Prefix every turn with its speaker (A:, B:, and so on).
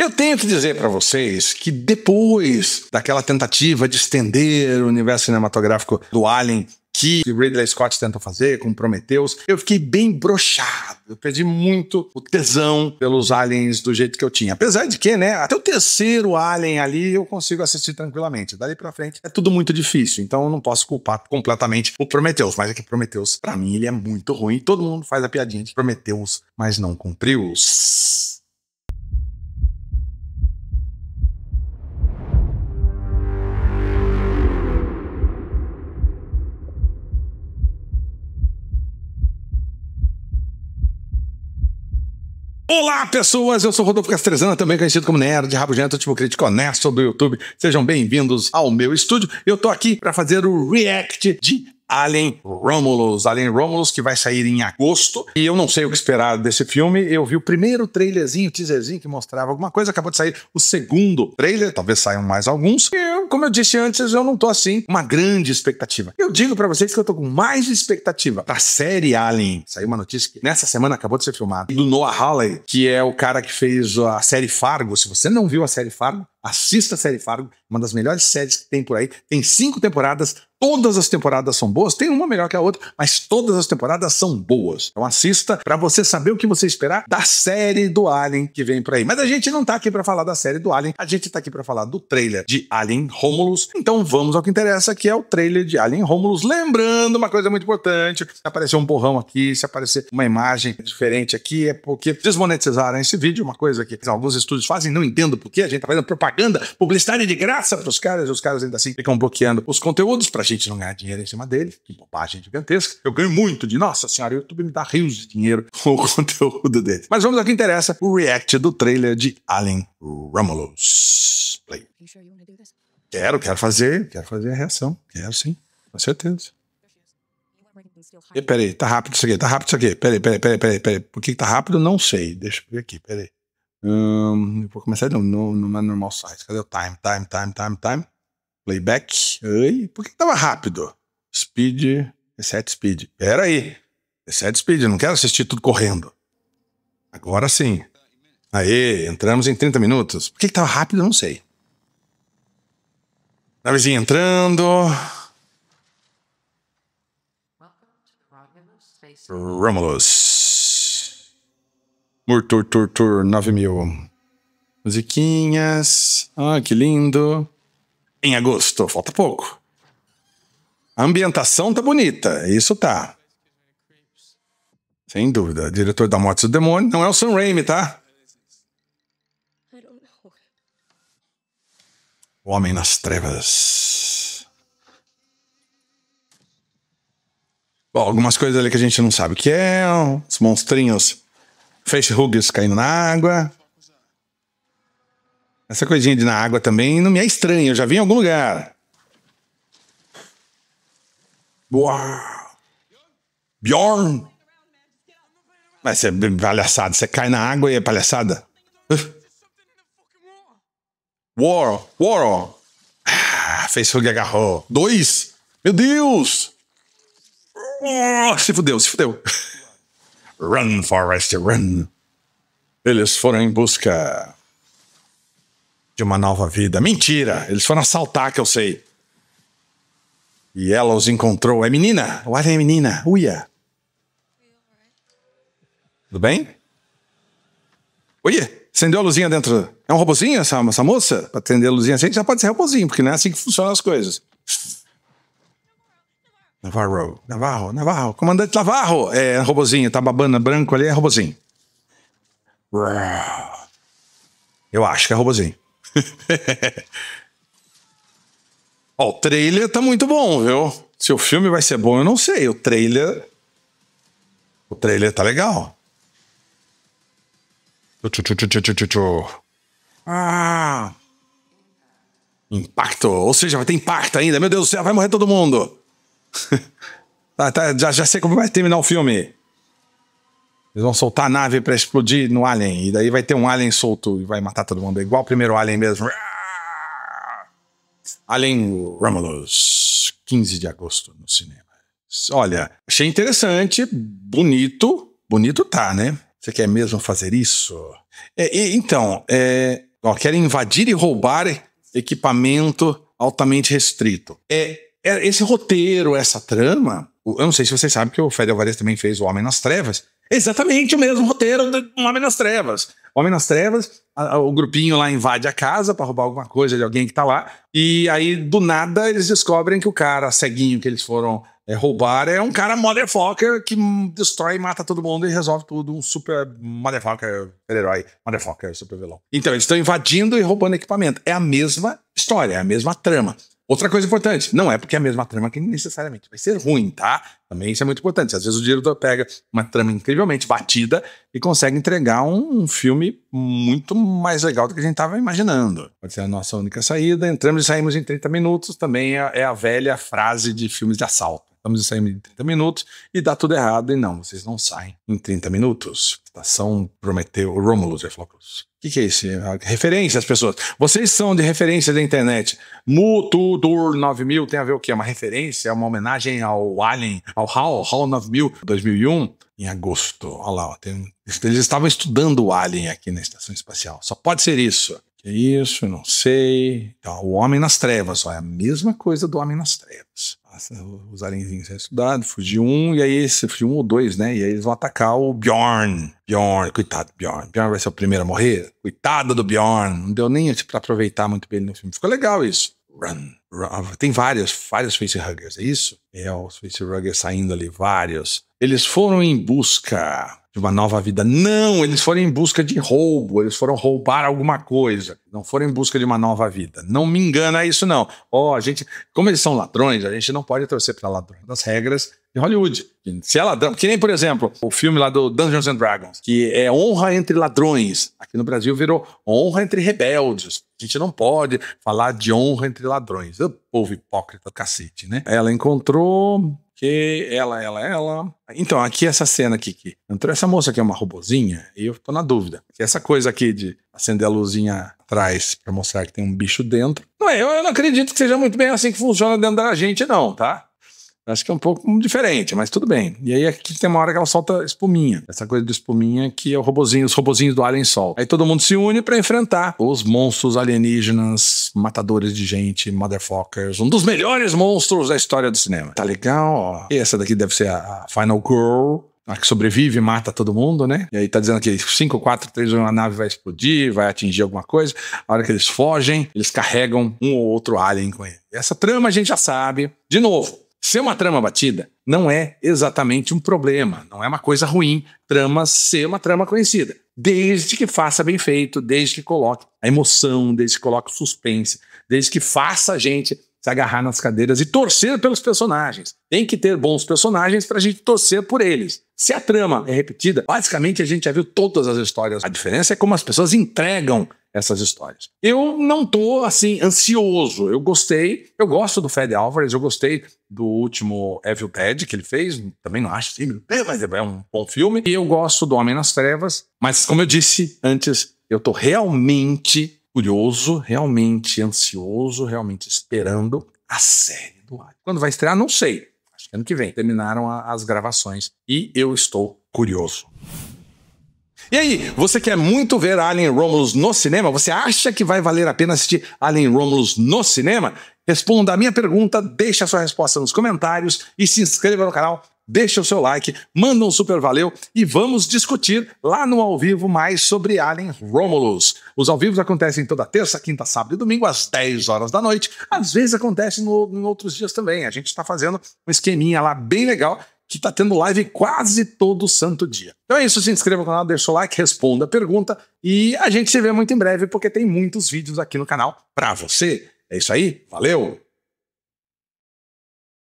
A: Eu tenho que dizer para vocês que depois daquela tentativa de estender o universo cinematográfico do Alien que Ridley Scott tentou fazer com Prometheus, eu fiquei bem brochado. Eu perdi muito o tesão pelos aliens do jeito que eu tinha. Apesar de que, né, até o terceiro alien ali eu consigo assistir tranquilamente. Dali para frente é tudo muito difícil, então eu não posso culpar completamente o Prometheus, mas é que Prometheus para mim ele é muito ruim. Todo mundo faz a piadinha de Prometheus, mas não cumpriu. Olá, pessoas! Eu sou Rodolfo Castrezana, também conhecido como Nerd, Rabugento, Tipo Crítico Honesto do YouTube. Sejam bem-vindos ao meu estúdio. Eu tô aqui para fazer o react de Alien Romulus. Alien Romulus, que vai sair em agosto. E eu não sei o que esperar desse filme. Eu vi o primeiro trailerzinho, teaserzinho que mostrava alguma coisa. Acabou de sair o segundo trailer. Talvez saiam mais alguns. Eu, como eu disse antes, eu não tô assim uma grande expectativa. Eu digo para vocês que eu tô com mais expectativa da série Alien. Saiu uma notícia que nessa semana acabou de ser filmada. Do Noah Hawley, que é o cara que fez a série Fargo. Se você não viu a série Fargo, assista a série Fargo, uma das melhores séries que tem por aí. Tem cinco temporadas, Todas as temporadas são boas, tem uma melhor que a outra, mas todas as temporadas são boas. Então assista para você saber o que você esperar da série do Alien que vem por aí. Mas a gente não tá aqui para falar da série do Alien, a gente tá aqui para falar do trailer de Alien Romulus. Então vamos ao que interessa, que é o trailer de Alien Romulus. Lembrando uma coisa muito importante, se aparecer um borrão aqui, se aparecer uma imagem diferente aqui, é porque desmonetizaram esse vídeo, é uma coisa que alguns estúdios fazem, não entendo por que a gente tá fazendo propaganda, publicidade de graça pros caras, e os caras ainda assim ficam bloqueando os conteúdos pra gente não ganhar dinheiro em cima dele, que bobagem gigantesca. Eu ganho muito de, nossa senhora, o YouTube me dá rios de dinheiro com o conteúdo dele. Mas vamos ao que interessa, o react do trailer de Alan Romulus. Play. Quero, quero fazer, quero fazer a reação. Quero sim, com certeza. E peraí, tá rápido isso aqui, tá rápido isso aqui. Peraí, peraí, peraí, peraí, peraí. Por que tá rápido? Não sei. Deixa eu ver aqui, peraí. Hum, vou começar no, no, no normal size Cadê o time? Time, time, time, time. Playback. Ai, por que tava rápido? Speed, reset speed. Pera aí. Reset speed, não quero assistir tudo correndo. Agora sim. Aê, entramos em 30 minutos. Por que, que tava rápido? Não sei. Navezinha entrando. Romulus. Murtur, tur, tur, 9000. Musiquinhas. Ah, que lindo em agosto. Falta pouco. A ambientação tá bonita, isso tá. Sem dúvida. Diretor da Morte do Demônio não é o Sam Raimi, tá? O Homem nas Trevas. Bom, algumas coisas ali que a gente não sabe o que é. Os monstrinhos face hugs caindo na água. Essa coisinha de na água também não me é estranha, eu já vi em algum lugar. Uau. Bjorn! Mas isso é palhaçada, você cai na água e é palhaçada. War, War. Ah, fez fogo e agarrou. Dois? Meu Deus! Ah, se fudeu, se fudeu. Run, Forrest, run. Eles foram em busca de uma nova vida. Mentira! Eles foram assaltar, que eu sei. E ela os encontrou. É menina? O Alien é menina. Uia! Tudo bem? Uia! Acendeu a luzinha dentro. É um robozinho essa, essa moça? Para acender a luzinha assim, já pode ser robozinho, porque não é assim que funcionam as coisas. Navarro, Navarro, Navarro, comandante Navarro, é, é robozinho, tá babando branco ali, é robozinho. Eu acho que é robozinho. Ó, o trailer tá muito bom, viu? Se o filme vai ser bom, eu não sei. O trailer. O trailer tá legal. Ah! Impacto. Ou seja, vai ter impacto ainda. Meu Deus do céu, vai morrer todo mundo. tá, tá, já, já sei como vai terminar o filme. Eles vão soltar a nave para explodir no Alien. E daí vai ter um Alien solto e vai matar todo mundo. É igual o primeiro Alien mesmo. Alien Romulus, 15 de agosto no cinema. Olha, achei interessante, bonito. Bonito tá, né? Você quer mesmo fazer isso? É, e, então, é, ó, querem invadir e roubar equipamento altamente restrito. É, é esse roteiro, essa trama. Eu não sei se vocês sabem que o Fede Alvarez também fez O Homem nas Trevas. Exatamente o mesmo roteiro do Homem nas Trevas. Homem nas Trevas, a, a, o grupinho lá invade a casa para roubar alguma coisa de alguém que tá lá. E aí, do nada, eles descobrem que o cara ceguinho que eles foram é, roubar é um cara motherfucker que destrói, e mata todo mundo e resolve tudo. Um super motherfucker, herói, motherfucker, super vilão. Então, eles estão invadindo e roubando equipamento. É a mesma história, é a mesma trama. Outra coisa importante, não é porque é a mesma trama que necessariamente vai ser ruim, tá? Também isso é muito importante. Às vezes o diretor pega uma trama incrivelmente batida e consegue entregar um, um filme muito mais legal do que a gente estava imaginando. Pode ser a nossa única saída. Entramos e saímos em 30 minutos, também é, é a velha frase de filmes de assalto estamos saímos em 30 minutos e dá tudo errado. E não, vocês não saem em 30 minutos. Estação Prometeu, Romulus, é Flocus. O que, que, é isso? É referência às pessoas. Vocês são de referência da internet. Mutudur 9000 tem a ver o quê? É uma referência, é uma homenagem ao Alien, ao HAL, HAL 9000, 2001, em agosto. Olha lá, ó, tem, eles estavam estudando o Alien aqui na Estação Espacial. Só pode ser isso. Que isso, não sei. Então, o Homem nas Trevas, ó, é a mesma coisa do Homem nas Trevas os alienzinhos são estudados, fugiu um, e aí esse, fugiu um ou dois, né? E aí eles vão atacar o Bjorn. Bjorn, coitado do Bjorn. Bjorn vai ser o primeiro a morrer. Coitado do Bjorn. Não deu nem para tipo aproveitar muito bem no filme. Ficou legal isso. Run, run. Tem vários, vários facehuggers, é isso? É, os facehuggers saindo ali, vários. Eles foram em busca de uma nova vida. Não, eles foram em busca de roubo, eles foram roubar alguma coisa, não foram em busca de uma nova vida. Não me engana isso, não. Ó, oh, a gente, como eles são ladrões, a gente não pode torcer para ladrões. Das regras de Hollywood. Se é ladrão, que nem, por exemplo, o filme lá do Dungeons and Dragons, que é honra entre ladrões. Aqui no Brasil virou honra entre rebeldes. A gente não pode falar de honra entre ladrões. O povo hipócrita, cacete, né? Ela encontrou que ela, ela, ela. Então, aqui essa cena aqui que entrou essa moça aqui é uma robozinha, e eu tô na dúvida. Essa coisa aqui de acender a luzinha atrás para mostrar que tem um bicho dentro. Não é, eu, eu não acredito que seja muito bem assim que funciona dentro da gente, não, tá? Acho que é um pouco diferente, mas tudo bem. E aí aqui tem uma hora que ela solta espuminha. Essa coisa de espuminha que é o robozinho, os robozinhos do Alien Sol. Aí todo mundo se une para enfrentar os monstros alienígenas, matadores de gente, motherfuckers. Um dos melhores monstros da história do cinema. Tá legal, ó. E essa daqui deve ser a Final Girl. A que sobrevive e mata todo mundo, né? E aí tá dizendo que 5, 4, 3, 1, a nave vai explodir, vai atingir alguma coisa. A hora que eles fogem, eles carregam um ou outro alien com ele. Essa trama a gente já sabe. De novo, Ser uma trama batida não é exatamente um problema, não é uma coisa ruim trama ser uma trama conhecida, desde que faça bem feito, desde que coloque a emoção, desde que coloque o suspense, desde que faça a gente se agarrar nas cadeiras e torcer pelos personagens. Tem que ter bons personagens para a gente torcer por eles. Se a trama é repetida, basicamente a gente já viu todas as histórias. A diferença é como as pessoas entregam essas histórias. Eu não tô assim ansioso. Eu gostei, eu gosto do Fred Álvares, eu gostei do último Evil Dead que ele fez, também não acho filme, mas é um bom filme. E eu gosto do Homem nas Trevas, mas como eu disse antes, eu tô realmente curioso, realmente ansioso, realmente esperando a série do Alien. Quando vai estrear, não sei. Acho que ano que vem. Terminaram a, as gravações e eu estou curioso. E aí, você quer é muito ver Alien Romulus no cinema? Você acha que vai valer a pena assistir Alien Romulus no cinema? Responda a minha pergunta, deixe a sua resposta nos comentários e se inscreva no canal, deixe o seu like, manda um super valeu e vamos discutir lá no ao vivo mais sobre Alien Romulus. Os ao vivos acontecem toda terça, quinta, sábado e domingo às 10 horas da noite. Às vezes acontecem no, em outros dias também. A gente está fazendo um esqueminha lá bem legal que está tendo live quase todo santo dia. Então é isso, se inscreva no canal, deixa o like, responda a pergunta e a gente se vê muito em breve porque tem muitos vídeos aqui no canal para você. É isso aí, valeu!